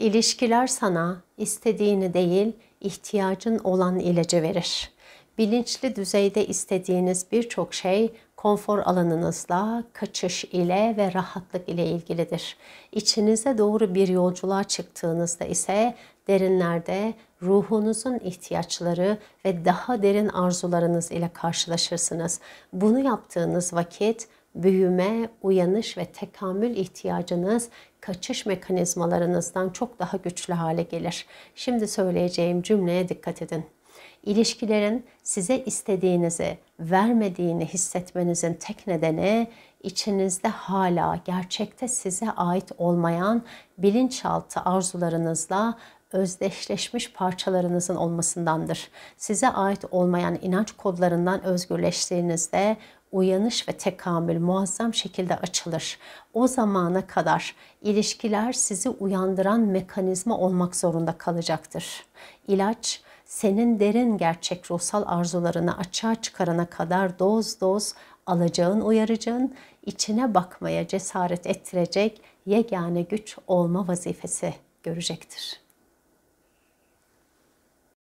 İlişkiler sana istediğini değil, ihtiyacın olan ilacı verir. Bilinçli düzeyde istediğiniz birçok şey konfor alanınızla, kaçış ile ve rahatlık ile ilgilidir. İçinize doğru bir yolculuğa çıktığınızda ise derinlerde ruhunuzun ihtiyaçları ve daha derin arzularınız ile karşılaşırsınız. Bunu yaptığınız vakit büyüme, uyanış ve tekamül ihtiyacınız kaçış mekanizmalarınızdan çok daha güçlü hale gelir. Şimdi söyleyeceğim cümleye dikkat edin. İlişkilerin size istediğinizi vermediğini hissetmenizin tek nedeni içinizde hala gerçekte size ait olmayan bilinçaltı arzularınızla özdeşleşmiş parçalarınızın olmasındandır. Size ait olmayan inanç kodlarından özgürleştiğinizde uyanış ve tekamül muazzam şekilde açılır. O zamana kadar ilişkiler sizi uyandıran mekanizma olmak zorunda kalacaktır. İlaç senin derin gerçek ruhsal arzularını açığa çıkarana kadar doz doz alacağın uyaracağın, içine bakmaya cesaret ettirecek yegane güç olma vazifesi görecektir.